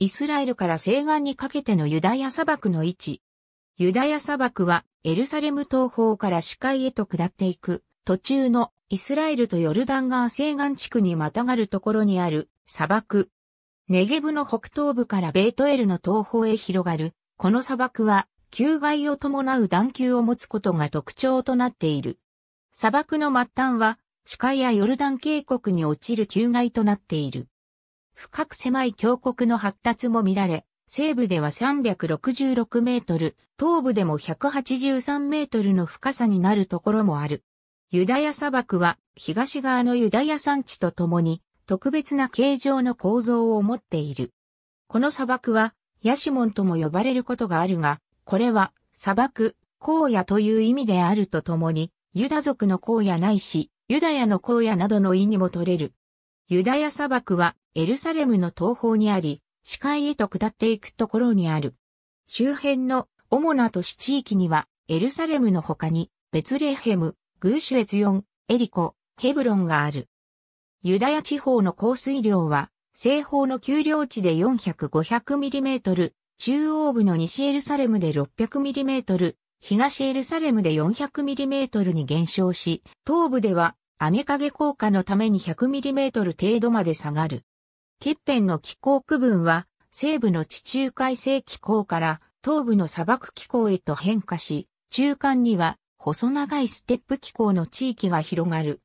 イスラエルから西岸にかけてのユダヤ砂漠の位置。ユダヤ砂漠はエルサレム東方から視界へと下っていく途中のイスラエルとヨルダン川西岸地区にまたがるところにある砂漠。ネゲブの北東部からベートエルの東方へ広がる、この砂漠は、球害を伴う段球を持つことが特徴となっている。砂漠の末端は、シカやヨルダン渓谷に落ちる球害となっている。深く狭い峡谷の発達も見られ、西部では366メートル、東部でも183メートルの深さになるところもある。ユダヤ砂漠は東側のユダヤ山地とともに特別な形状の構造を持っている。この砂漠はヤシモンとも呼ばれることがあるが、これは砂漠、荒野という意味であるとともに、ユダ族の荒野ないし、ユダヤの荒野などの意にも取れる。ユダヤ砂漠はエルサレムの東方にあり、視界へと下っていくところにある。周辺の主な都市地域には、エルサレムの他に、ベツレヘム、グーシュエツヨン、エリコ、ヘブロンがある。ユダヤ地方の降水量は、西方の丘陵地で4 0 0 5 0 0トル、中央部の西エルサレムで6 0 0トル、東エルサレムで4 0 0トルに減少し、東部では雨影効果のために1 0 0トル程度まで下がる。欠片の気候区分は、西部の地中海性気候から東部の砂漠気候へと変化し、中間には細長いステップ気候の地域が広がる。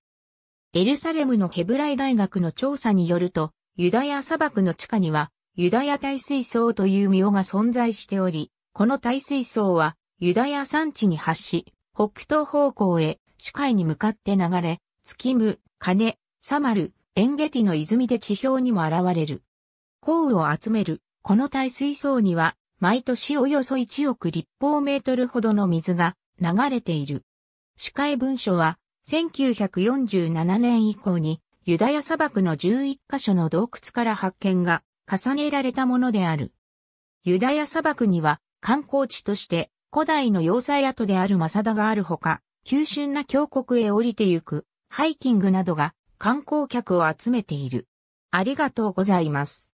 エルサレムのヘブライ大学の調査によると、ユダヤ砂漠の地下には、ユダヤ大水槽という妙が存在しており、この大水槽は、ユダヤ山地に発し、北東方向へ、主海に向かって流れ、月む、金、サマル、エンゲティの泉で地表にも現れる。降雨を集める、この耐水槽には、毎年およそ1億立方メートルほどの水が流れている。司会文書は、1947年以降に、ユダヤ砂漠の11カ所の洞窟から発見が重ねられたものである。ユダヤ砂漠には観光地として古代の要塞跡であるマサダがあるほか、急峻な峡谷へ降りてゆくハイキングなどが観光客を集めている。ありがとうございます。